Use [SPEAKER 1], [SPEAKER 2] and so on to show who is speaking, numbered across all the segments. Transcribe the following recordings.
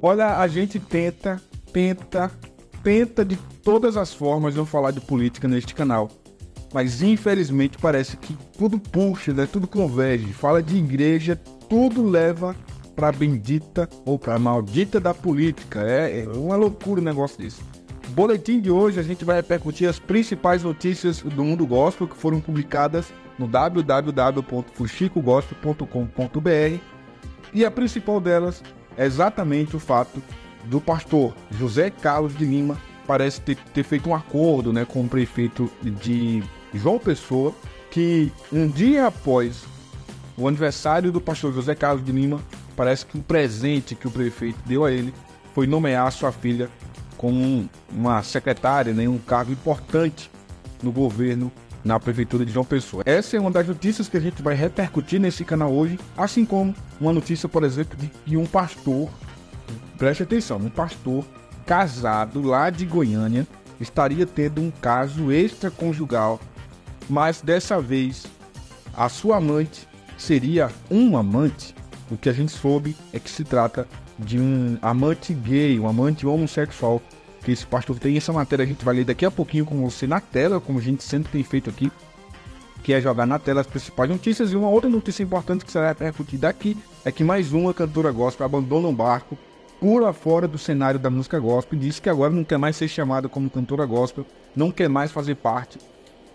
[SPEAKER 1] Olha, a gente tenta, tenta, tenta de todas as formas não falar de política neste canal. Mas infelizmente parece que tudo puxa, né? Tudo converge. Fala de igreja, tudo leva pra bendita ou pra maldita da política. É, é uma loucura o negócio disso. Boletim de hoje a gente vai repercutir as principais notícias do mundo gospel que foram publicadas no www.fuxicogospel.com.br e a principal delas é exatamente o fato do pastor José Carlos de Lima parece ter, ter feito um acordo né, com o prefeito de João Pessoa que um dia após o aniversário do pastor José Carlos de Lima, parece que um presente que o prefeito deu a ele foi nomear sua filha como uma secretária, né, um cargo importante no governo na Prefeitura de João Pessoa. Essa é uma das notícias que a gente vai repercutir nesse canal hoje, assim como uma notícia, por exemplo, de, um pastor, preste atenção, um pastor casado lá de Goiânia estaria tendo um caso extraconjugal, mas dessa vez a sua amante seria um amante. O que a gente soube é que se trata de um amante gay, um amante homossexual benefício pastor tem. Essa matéria a gente vai ler daqui a pouquinho com você na tela, como a gente sempre tem feito aqui, que é jogar na tela as principais notícias. E uma outra notícia importante que será repercutida aqui é que mais uma cantora gospel abandona um barco, pula fora do cenário da música gospel e diz que agora não quer mais ser chamada como cantora gospel, não quer mais fazer parte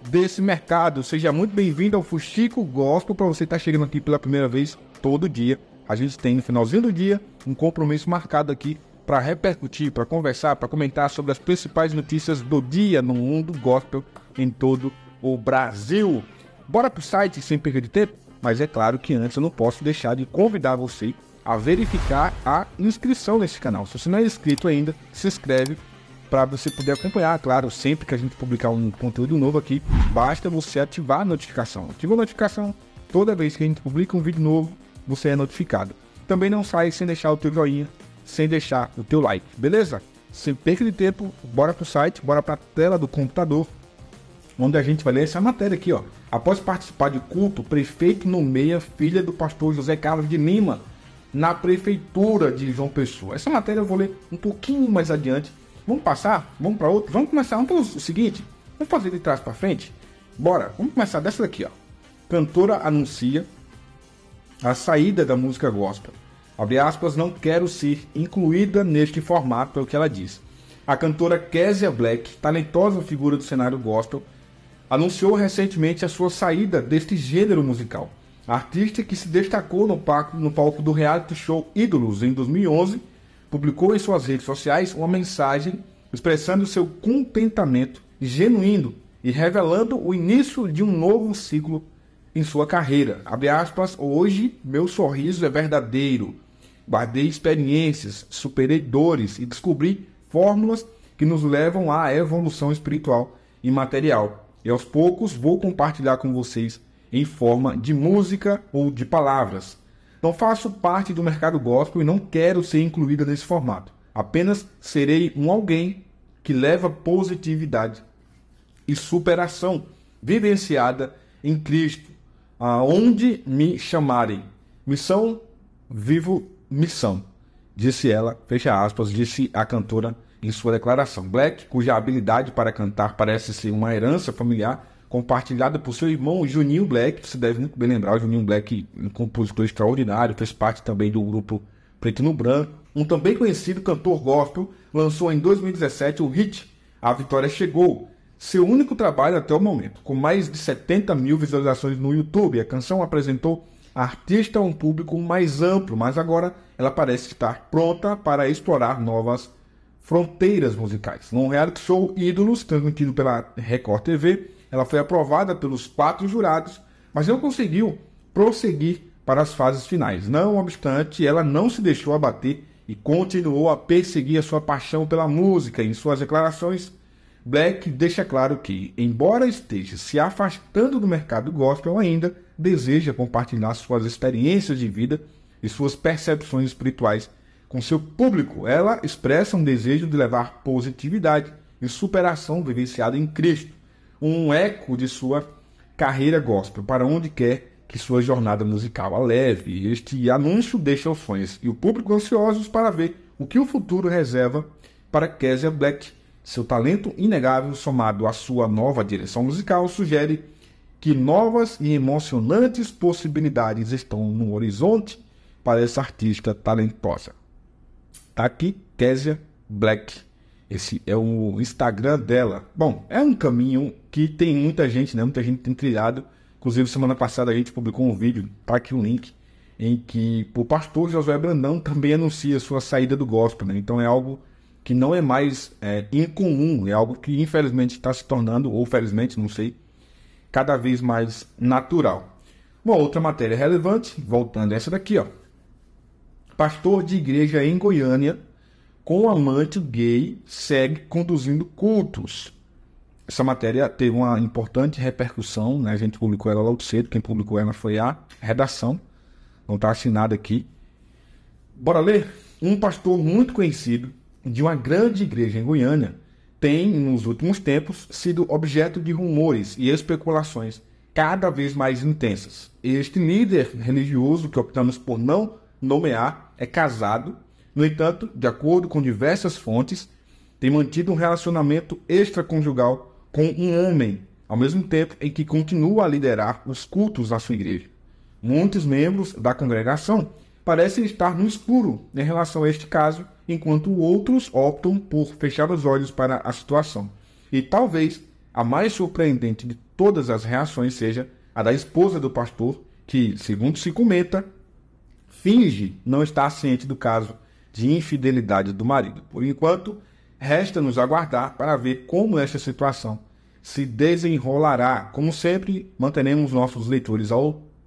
[SPEAKER 1] desse mercado. Seja muito bem-vindo ao Fuxico Gospel, para você estar tá chegando aqui pela primeira vez todo dia. A gente tem no finalzinho do dia um compromisso marcado aqui para repercutir, para conversar, para comentar sobre as principais notícias do dia no mundo gospel em todo o Brasil. Bora para o site sem perder de tempo? Mas é claro que antes eu não posso deixar de convidar você a verificar a inscrição nesse canal. Se você não é inscrito ainda, se inscreve para você poder acompanhar. Claro, sempre que a gente publicar um conteúdo novo aqui, basta você ativar a notificação. Ativa a notificação, toda vez que a gente publica um vídeo novo, você é notificado. Também não sai sem deixar o teu joinha sem deixar o teu like, beleza? Sem perca de tempo, bora pro site, bora pra tela do computador, onde a gente vai ler essa matéria aqui, ó. Após participar de culto, prefeito nomeia filha do pastor José Carlos de Lima na prefeitura de João Pessoa. Essa matéria eu vou ler um pouquinho mais adiante. Vamos passar? Vamos para outro? Vamos começar? Vamos pelo seguinte? Vamos fazer de trás para frente? Bora, vamos começar dessa daqui, ó. Cantora anuncia a saída da música gospel. Abre aspas, não quero ser incluída neste formato, é o que ela diz. A cantora Kezia Black, talentosa figura do cenário gospel, anunciou recentemente a sua saída deste gênero musical. A artista que se destacou no palco, no palco do reality show Ídolos em 2011 publicou em suas redes sociais uma mensagem expressando seu contentamento genuíno e revelando o início de um novo ciclo em sua carreira. Abre aspas, hoje meu sorriso é verdadeiro guardei experiências, superei dores e descobri fórmulas que nos levam à evolução espiritual e material. E aos poucos vou compartilhar com vocês em forma de música ou de palavras. Não faço parte do mercado gospel e não quero ser incluída nesse formato. Apenas serei um alguém que leva positividade e superação vivenciada em Cristo, aonde me chamarem. Missão Vivo missão, disse ela, fecha aspas, disse a cantora em sua declaração. Black, cuja habilidade para cantar parece ser uma herança familiar compartilhada por seu irmão Juninho Black, se deve muito bem lembrar, o Juninho Black, um compositor extraordinário, fez parte também do grupo Preto no Branco. Um também conhecido cantor gospel lançou em 2017 o hit A Vitória Chegou, seu único trabalho até o momento, com mais de 70 mil visualizações no YouTube. A canção apresentou artista a é um público mais amplo, mas agora ela parece estar pronta para explorar novas fronteiras musicais. Num reality show Ídolos, transmitido pela Record TV, ela foi aprovada pelos quatro jurados, mas não conseguiu prosseguir para as fases finais. Não obstante, ela não se deixou abater e continuou a perseguir a sua paixão pela música. Em suas declarações, Black deixa claro que, embora esteja se afastando do mercado gospel ainda, deseja compartilhar suas experiências de vida e suas percepções espirituais com seu público. Ela expressa um desejo de levar positividade e superação vivenciada em Cristo, um eco de sua carreira gospel para onde quer que sua jornada musical a leve. Este anúncio deixa os fãs e o público ansiosos para ver o que o futuro reserva para Kezia Black. Seu talento inegável, somado à sua nova direção musical, sugere que novas e emocionantes possibilidades estão no horizonte para essa artista talentosa. Tá aqui, Kezia Black. Esse é o Instagram dela. Bom, é um caminho que tem muita gente, né? Muita gente tem trilhado. Inclusive, semana passada a gente publicou um vídeo, tá aqui o um link, em que o pastor Josué Brandão também anuncia sua saída do gospel, né? Então é algo que não é mais é, incomum, é algo que infelizmente está se tornando, ou felizmente, não sei, cada vez mais natural. Uma outra matéria relevante, voltando a essa daqui, ó. Pastor de igreja em Goiânia com amante gay segue conduzindo cultos. Essa matéria teve uma importante repercussão, né? A gente publicou ela logo cedo, quem publicou ela foi a redação. Não está assinada aqui. Bora ler? Um pastor muito conhecido de uma grande igreja em Goiânia tem, nos últimos tempos, sido objeto de rumores e especulações cada vez mais intensas. Este líder religioso, que optamos por não nomear, é casado, no entanto, de acordo com diversas fontes, tem mantido um relacionamento extraconjugal com um homem, ao mesmo tempo em que continua a liderar os cultos na sua igreja. Muitos membros da congregação parecem estar no escuro em relação a este caso, enquanto outros optam por fechar os olhos para a situação. E talvez a mais surpreendente de todas as reações seja a da esposa do pastor, que, segundo se comenta, finge não estar ciente do caso de infidelidade do marido. Por enquanto, resta nos aguardar para ver como esta situação se desenrolará. Como sempre, manteremos nossos leitores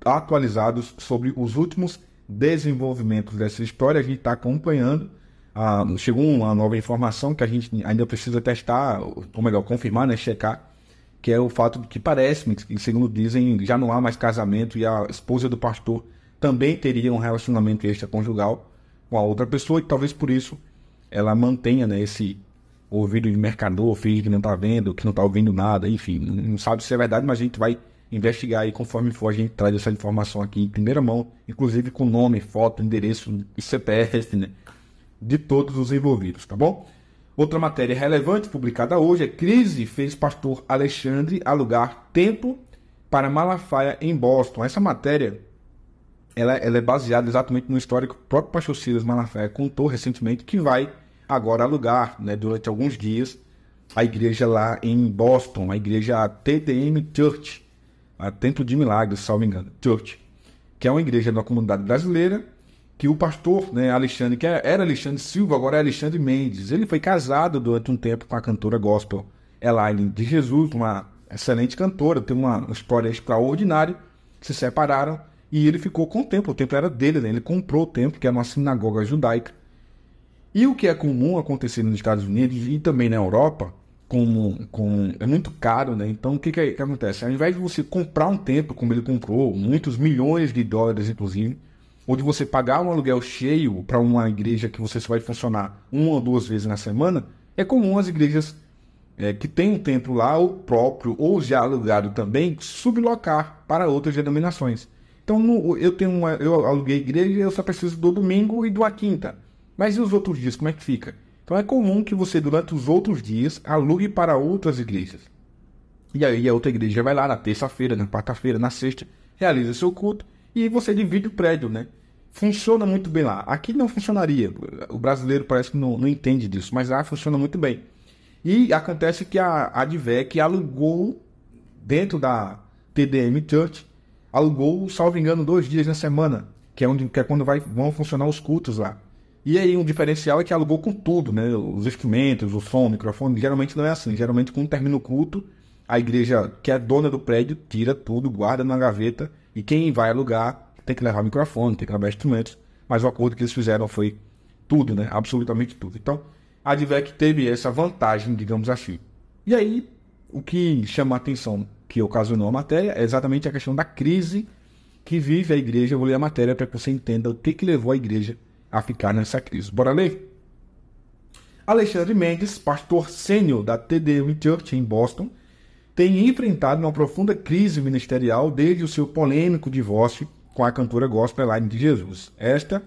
[SPEAKER 1] atualizados sobre os últimos desenvolvimento dessa história, a gente está acompanhando. A, chegou uma nova informação que a gente ainda precisa testar, ou melhor, confirmar, né, checar, que é o fato de que parece, que segundo dizem, já não há mais casamento e a esposa do pastor também teria um relacionamento extraconjugal com a outra pessoa e talvez por isso ela mantenha né, esse ouvido de mercador, finge que não está vendo, que não está ouvindo nada, enfim, não sabe se é verdade, mas a gente vai investigar e conforme for a gente traz essa informação aqui em primeira mão, inclusive com nome, foto, endereço e CPF assim, né, de todos os envolvidos, tá bom? Outra matéria relevante publicada hoje é crise fez pastor Alexandre alugar tempo para Malafaia em Boston. Essa matéria ela, ela é baseada exatamente no histórico que o próprio pastor Silas Malafaia contou recentemente que vai agora alugar né, durante alguns dias a igreja lá em Boston, a igreja TDM Church, a Templo de Milagres, salvo engano, Church, que é uma igreja da comunidade brasileira, que o pastor, né, Alexandre, que era Alexandre Silva, agora é Alexandre Mendes, ele foi casado durante um tempo com a cantora gospel Elaine de Jesus, uma excelente cantora, tem uma história extraordinária, se separaram e ele ficou com o templo, o templo era dele, né? ele comprou o templo, que era é uma sinagoga judaica. E o que é comum acontecer nos Estados Unidos e também na Europa com com é muito caro, né? Então o que, que, é, que, acontece? Ao invés de você comprar um templo como ele comprou, muitos milhões de dólares, inclusive, ou de você pagar um aluguel cheio para uma igreja que você só vai funcionar uma ou duas vezes na semana, é comum as igrejas é, que têm um templo lá, o próprio, ou já alugado também, sublocar para outras denominações. Então no, eu tenho uma, eu aluguei igreja, eu só preciso do domingo e do a quinta. Mas e os outros dias, como é que fica? Então é comum que você, durante os outros dias, alugue para outras igrejas. E aí a outra igreja vai lá na terça-feira, na quarta-feira, na sexta, realiza seu culto e você divide o prédio, né? Funciona muito bem lá. Aqui não funcionaria. O brasileiro parece que não, não entende disso, mas lá funciona muito bem. E acontece que a Advec alugou dentro da TDM Church, alugou, salvo engano, dois dias na semana, que é onde que é quando vai, vão funcionar os cultos lá. E aí um diferencial é que alugou com tudo, né? Os instrumentos, o som, o microfone. Geralmente não é assim. Geralmente quando termina o culto, a igreja que é dona do prédio tira tudo, guarda na gaveta e quem vai alugar tem que levar microfone, tem que levar instrumentos. Mas o acordo que eles fizeram foi tudo, né? Absolutamente tudo. Então, a Advec teve essa vantagem, digamos assim. E aí, o que chama a atenção que ocasionou a matéria é exatamente a questão da crise que vive a igreja. Eu vou ler a matéria para que você entenda o que, que levou a igreja a ficar nessa crise. Bora ler? Alexandre Mendes, pastor sênior da TDM Church em Boston, tem enfrentado uma profunda crise ministerial desde o seu polêmico divórcio com a cantora gospel Elaine de Jesus. Esta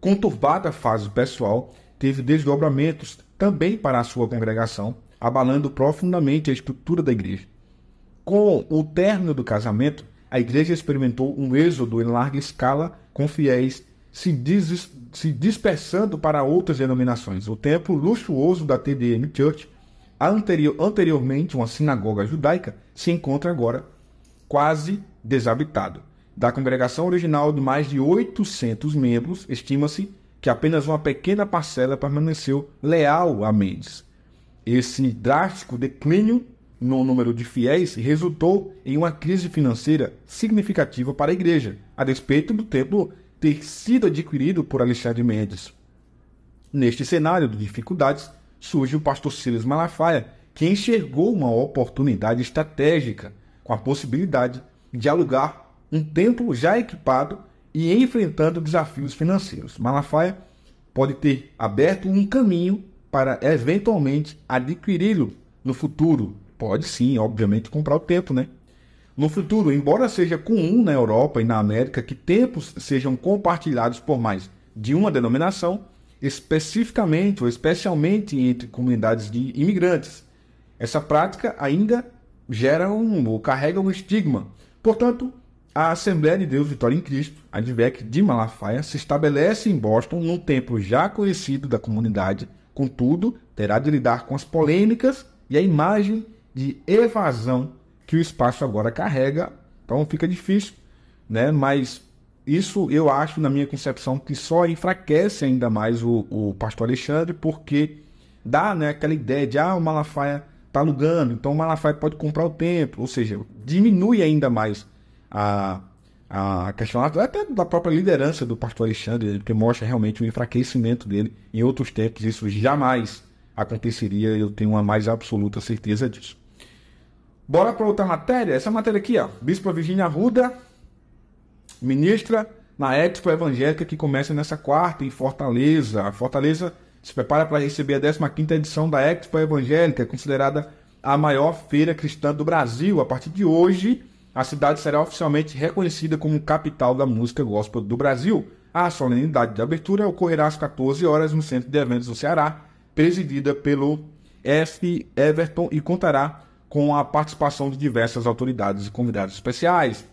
[SPEAKER 1] conturbada fase pessoal teve desdobramentos também para a sua congregação, abalando profundamente a estrutura da igreja. Com o término do casamento, a igreja experimentou um êxodo em larga escala com fiéis se, se dispersando para outras denominações. O templo luxuoso da TDM Church, anterior, anteriormente uma sinagoga judaica, se encontra agora quase desabitado. Da congregação original de mais de 800 membros, estima-se que apenas uma pequena parcela permaneceu leal a Mendes. Esse drástico declínio no número de fiéis resultou em uma crise financeira significativa para a igreja, a despeito do templo ter sido adquirido por Alexandre Mendes. Neste cenário de dificuldades, surge o pastor Silas Malafaia, que enxergou uma oportunidade estratégica com a possibilidade de alugar um templo já equipado e enfrentando desafios financeiros. Malafaia pode ter aberto um caminho para eventualmente adquiri-lo no futuro. Pode sim, obviamente, comprar o templo, né? No futuro, embora seja comum na Europa e na América que tempos sejam compartilhados por mais de uma denominação, especificamente ou especialmente entre comunidades de imigrantes, essa prática ainda gera um, ou carrega um estigma. Portanto, a Assembleia de Deus Vitória em Cristo, a DVEC de Malafaia, se estabelece em Boston num templo já conhecido da comunidade, contudo, terá de lidar com as polêmicas e a imagem de evasão que o espaço agora carrega, então fica difícil, né? Mas isso eu acho, na minha concepção, que só enfraquece ainda mais o, o pastor Alexandre, porque dá né, aquela ideia de ah, o Malafaia está alugando, então o Malafaia pode comprar o tempo, ou seja, diminui ainda mais a, a questão até da própria liderança do pastor Alexandre, porque mostra realmente o enfraquecimento dele. Em outros tempos, isso jamais aconteceria, eu tenho uma mais absoluta certeza disso. Bora para outra matéria? Essa matéria aqui, ó. Bispo Virginia Arruda, ministra na Expo Evangélica que começa nessa quarta em Fortaleza. Fortaleza se prepara para receber a 15 edição da Expo Evangélica, considerada a maior feira cristã do Brasil. A partir de hoje, a cidade será oficialmente reconhecida como capital da música gospel do Brasil. A solenidade de abertura ocorrerá às 14 horas no Centro de Eventos do Ceará, presidida pelo F. Everton e contará com a participação de diversas autoridades e convidados especiais.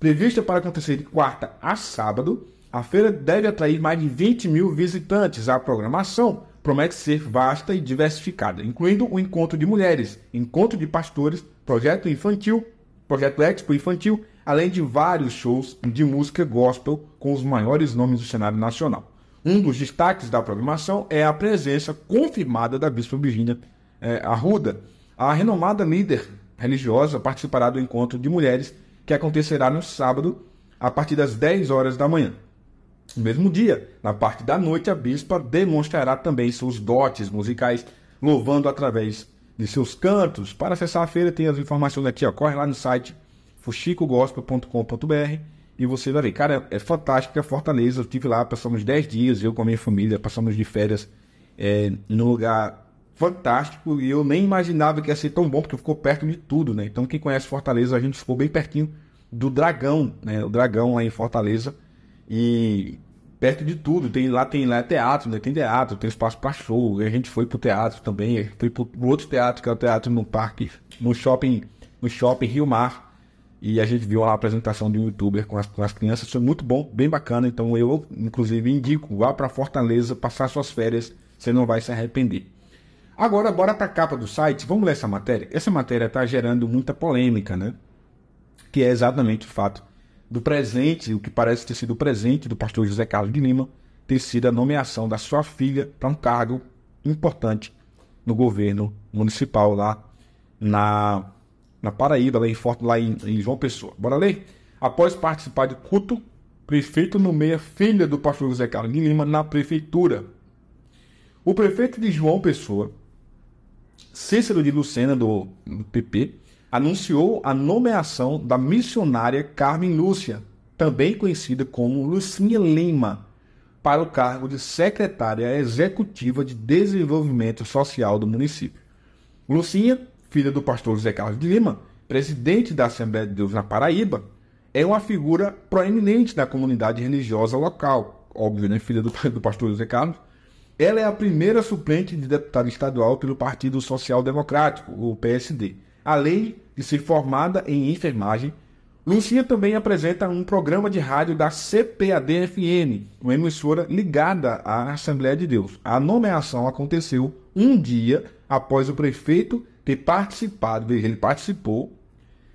[SPEAKER 1] Prevista para acontecer de quarta a sábado, a feira deve atrair mais de 20 mil visitantes. A programação promete ser vasta e diversificada, incluindo o encontro de mulheres, encontro de pastores, projeto infantil, projeto expo infantil, além de vários shows de música gospel com os maiores nomes do cenário nacional. Um dos destaques da programação é a presença confirmada da Bispo Virginia é, eh, Arruda, a renomada líder religiosa participará do encontro de mulheres que acontecerá no sábado a partir das 10 horas da manhã. No mesmo dia, na parte da noite, a bispa demonstrará também seus dotes musicais, louvando através de seus cantos. Para acessar a feira, tem as informações aqui, ó. corre lá no site fuxicogospel.com.br e você vai ver. Cara, é fantástica Fortaleza. Eu estive lá, passamos 10 dias, eu com a minha família, passamos de férias é, no lugar fantástico e eu nem imaginava que ia ser tão bom, porque ficou perto de tudo, né? Então, quem conhece Fortaleza, a gente ficou bem pertinho do Dragão, né? O Dragão lá em Fortaleza. E perto de tudo, tem lá tem lá teatro, né? Tem teatro, tem espaço para show. A gente foi pro teatro também, foi pro outro teatro, que é o teatro no parque, no shopping, no shopping Rio Mar. E a gente viu a apresentação de um youtuber com as, com as crianças, foi muito bom, bem bacana. Então eu, inclusive, indico, vá para Fortaleza, passar suas férias, você não vai se arrepender. Agora, bora para a capa do site, vamos ler essa matéria. Essa matéria está gerando muita polêmica, né? Que é exatamente o fato do presente, o que parece ter sido o presente do pastor José Carlos de Lima, ter sido a nomeação da sua filha para um cargo importante no governo municipal lá na, na Paraíba, lá em, Forte, lá em, em João Pessoa. Bora ler? Após participar de culto, prefeito nomeia filha do pastor José Carlos de Lima na prefeitura. O prefeito de João Pessoa, Cícero de Lucena, do, PP, anunciou a nomeação da missionária Carmen Lúcia, também conhecida como Lucinha Lima, para o cargo de secretária executiva de desenvolvimento social do município. Lucinha, filha do pastor José Carlos de Lima, presidente da Assembleia de Deus na Paraíba, é uma figura proeminente da comunidade religiosa local, óbvio, né? filha do, do pastor José Carlos, ela é a primeira suplente de deputada estadual pelo Partido Social Democrático, o PSD. Além de ser formada em enfermagem, Lucinha também apresenta um programa de rádio da cpad uma emissora ligada à Assembleia de Deus. A nomeação aconteceu um dia após o prefeito ter participado, veja, ele participou,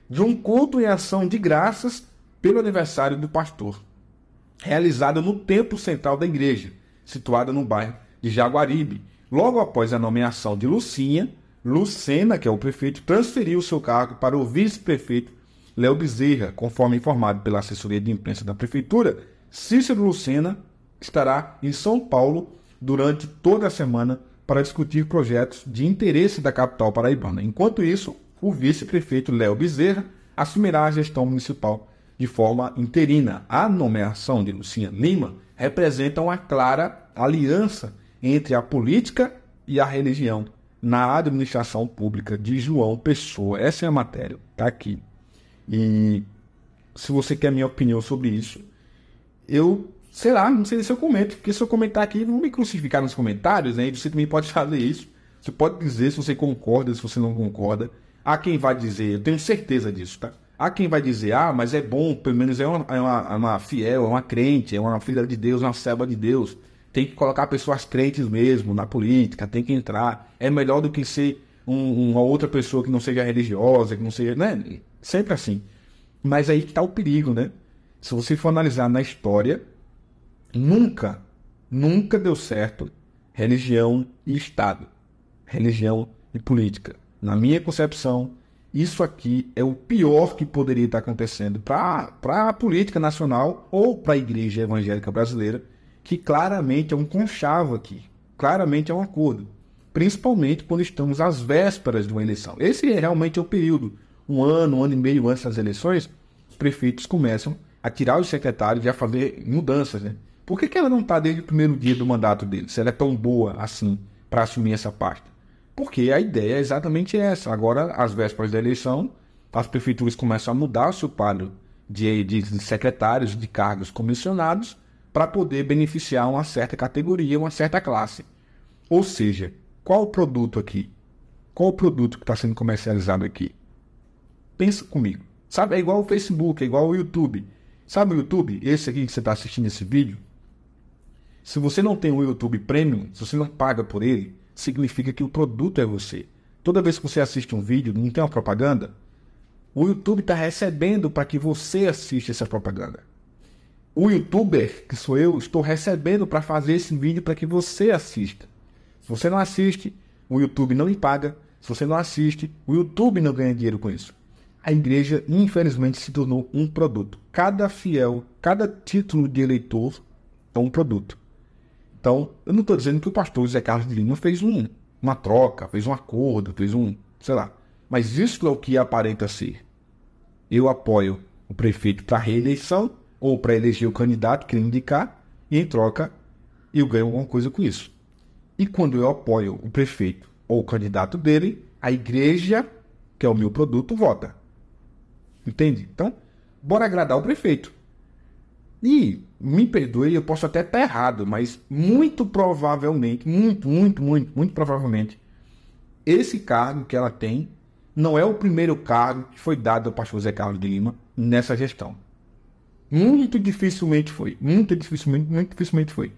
[SPEAKER 1] de um culto em ação de graças pelo aniversário do pastor, realizado no templo central da igreja, situada no bairro de Jaguaribe. Logo após a nomeação de Lucinha, Lucena, que é o prefeito, transferiu seu cargo para o vice-prefeito Léo Bezerra. Conforme informado pela assessoria de imprensa da prefeitura, Cícero Lucena estará em São Paulo durante toda a semana para discutir projetos de interesse da capital paraibana. Enquanto isso, o vice-prefeito Léo Bezerra assumirá a gestão municipal de forma interina. A nomeação de Lucinha Lima representa uma clara aliança entre a política e a religião na administração pública de João Pessoa. Essa é a matéria, tá aqui. E se você quer minha opinião sobre isso, eu, sei lá, não sei se eu comento, porque se eu comentar aqui, não me crucificar nos comentários, né? você também pode fazer isso. Você pode dizer se você concorda, se você não concorda. Há quem vai dizer, eu tenho certeza disso, tá? Há quem vai dizer, ah, mas é bom, pelo menos é uma, é uma, uma fiel, é uma crente, é uma filha de Deus, uma serva de Deus tem que colocar pessoas crentes mesmo na política, tem que entrar. É melhor do que ser um, uma outra pessoa que não seja religiosa, que não seja. Né? Sempre assim. Mas aí que está o perigo, né? Se você for analisar na história, nunca, nunca deu certo religião e Estado, religião e política. Na minha concepção, isso aqui é o pior que poderia estar acontecendo para a política nacional ou para a igreja evangélica brasileira que claramente é um conchavo aqui, claramente é um acordo, principalmente quando estamos às vésperas de uma eleição. Esse é realmente o período, um ano, um ano e meio antes das eleições, os prefeitos começam a tirar os secretários e a fazer mudanças, né? Por que, que ela não está desde o primeiro dia do mandato dele, se ela é tão boa assim para assumir essa pasta? Porque a ideia é exatamente essa. Agora, às vésperas da eleição, as prefeituras começam a mudar o seu quadro de, de secretários, de cargos comissionados, para poder beneficiar uma certa categoria, uma certa classe. Ou seja, qual o produto aqui? Qual o produto que está sendo comercializado aqui? Pensa comigo. Sabe, é igual o Facebook, é igual o YouTube. Sabe o YouTube? Esse aqui que você está assistindo esse vídeo? Se você não tem o YouTube Premium, se você não paga por ele, significa que o produto é você. Toda vez que você assiste um vídeo, não tem uma propaganda? O YouTube está recebendo para que você assista essa propaganda o youtuber, que sou eu, estou recebendo para fazer esse vídeo para que você assista. Se você não assiste, o YouTube não me paga. Se você não assiste, o YouTube não ganha dinheiro com isso. A igreja, infelizmente, se tornou um produto. Cada fiel, cada título de eleitor é um produto. Então, eu não estou dizendo que o pastor José Carlos de Lima fez um, uma troca, fez um acordo, fez um, sei lá. Mas isso é o que aparenta ser. Eu apoio o prefeito para reeleição ou para eleger o candidato que ele indicar, e em troca eu ganho alguma coisa com isso. E quando eu apoio o prefeito ou o candidato dele, a igreja, que é o meu produto, vota. Entende? Então, bora agradar o prefeito. E me perdoe, eu posso até estar errado, mas muito provavelmente, muito, muito, muito, muito provavelmente, esse cargo que ela tem não é o primeiro cargo que foi dado ao pastor José Carlos de Lima nessa gestão. Muito dificilmente foi. Muito dificilmente, muito dificilmente foi.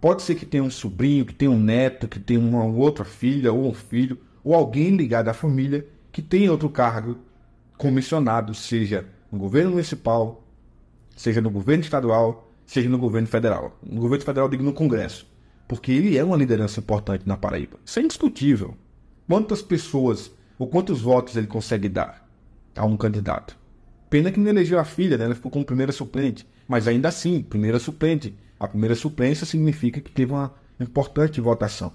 [SPEAKER 1] Pode ser que tenha um sobrinho, que tenha um neto, que tenha uma outra filha ou um filho, ou alguém ligado à família que tenha outro cargo comissionado, seja no governo municipal, seja no governo estadual, seja no governo federal. No governo federal, digo no Congresso, porque ele é uma liderança importante na Paraíba. Isso é indiscutível. Quantas pessoas ou quantos votos ele consegue dar a um candidato? Pena que não elegeu a filha, né? Ela ficou como primeira suplente. Mas ainda assim, primeira suplente. A primeira suplência significa que teve uma importante votação.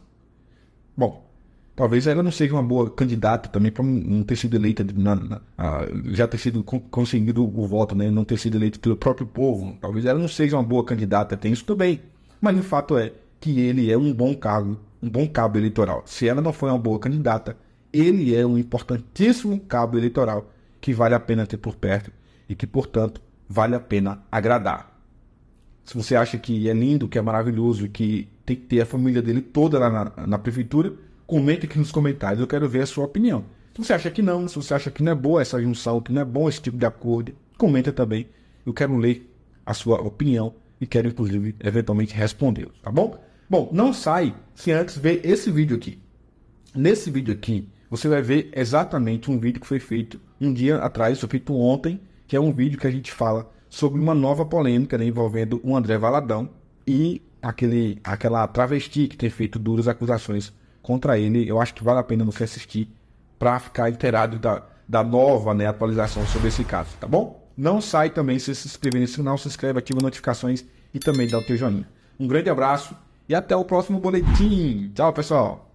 [SPEAKER 1] Bom, talvez ela não seja uma boa candidata também para não ter sido eleita, na, na, já ter sido conseguido o voto, né? Não ter sido eleita pelo próprio povo. Talvez ela não seja uma boa candidata, tem isso também. Mas o fato é que ele é um bom cargo, um bom cabo eleitoral. Se ela não foi uma boa candidata, ele é um importantíssimo cabo eleitoral que vale a pena ter por perto e que, portanto, vale a pena agradar. Se você acha que é lindo, que é maravilhoso e que tem que ter a família dele toda lá na, na prefeitura, comente aqui nos comentários, eu quero ver a sua opinião. Se você acha que não, se você acha que não é boa essa junção, que não é bom esse tipo de acordo, comenta também. Eu quero ler a sua opinião e quero, inclusive, eventualmente respondê-los, tá bom? Bom, não sai se antes ver esse vídeo aqui. Nesse vídeo aqui, você vai ver exatamente um vídeo que foi feito um dia atrás, foi feito ontem, que é um vídeo que a gente fala sobre uma nova polêmica né, envolvendo o André Valadão e aquele, aquela travesti que tem feito duras acusações contra ele. Eu acho que vale a pena você assistir para ficar inteirado da, da nova né, atualização sobre esse caso, tá bom? Não sai também se se inscrever nesse canal, se inscreve, ativa notificações e também dá o teu joinha. Um grande abraço e até o próximo boletim. Tchau, pessoal!